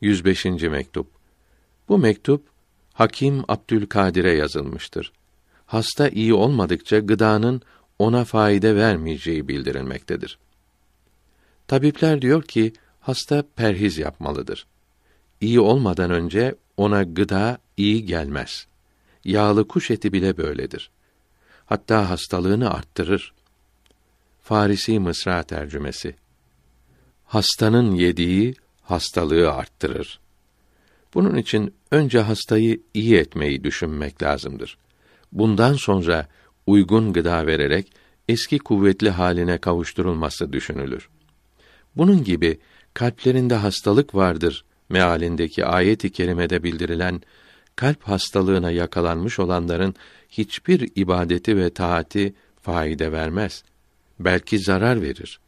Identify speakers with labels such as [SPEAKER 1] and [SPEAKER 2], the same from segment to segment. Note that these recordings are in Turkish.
[SPEAKER 1] 105. mektup. Bu mektup Hakim Abdülkadir'e yazılmıştır. Hasta iyi olmadıkça gıdanın ona fayda vermeyeceği bildirilmektedir. Tabipler diyor ki hasta perhiz yapmalıdır. İyi olmadan önce ona gıda iyi gelmez. Yağlı kuş eti bile böyledir. Hatta hastalığını arttırır. Farisi Mısra tercümesi. Hastanın yediği hastalığı arttırır. Bunun için önce hastayı iyi etmeyi düşünmek lazımdır. Bundan sonra uygun gıda vererek eski kuvvetli haline kavuşturulması düşünülür. Bunun gibi kalplerinde hastalık vardır mealindeki ayet-i kerimede bildirilen kalp hastalığına yakalanmış olanların hiçbir ibadeti ve taati faide vermez. Belki zarar verir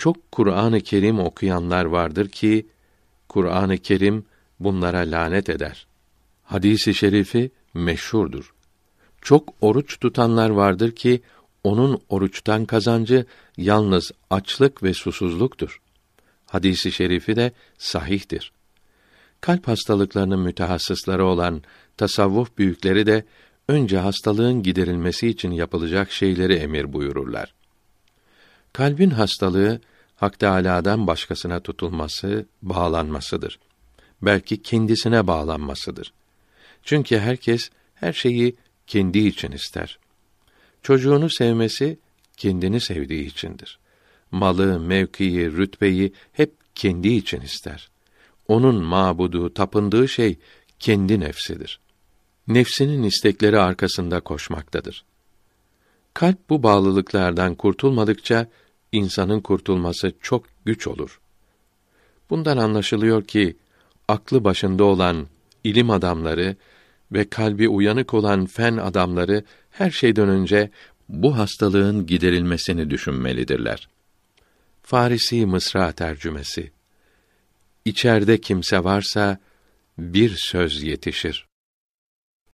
[SPEAKER 1] çok Kur'an-ı Kerim okuyanlar vardır ki Kur'an-ı Kerim bunlara lanet eder. Hadisi şerifi meşhurdur. Çok oruç tutanlar vardır ki onun oruçtan kazancı yalnız açlık ve susuzluktur. Hadisi şerifi de sahihtir. Kalp hastalıklarının mütehassısları olan tasavvuf büyükleri de önce hastalığın giderilmesi için yapılacak şeyleri emir buyururlar. Kalbin hastalığı Hak Teâlâ'dan başkasına tutulması, bağlanmasıdır. Belki kendisine bağlanmasıdır. Çünkü herkes her şeyi kendi için ister. Çocuğunu sevmesi kendini sevdiği içindir. Malı, mevkiyi, rütbeyi hep kendi için ister. Onun mabudu, tapındığı şey kendi nefsidir. Nefsinin istekleri arkasında koşmaktadır. Kalp bu bağlılıklardan kurtulmadıkça insanın kurtulması çok güç olur. Bundan anlaşılıyor ki aklı başında olan ilim adamları ve kalbi uyanık olan fen adamları her şeyden önce bu hastalığın giderilmesini düşünmelidirler. Farisi Mısra tercümesi İçerde kimse varsa bir söz yetişir.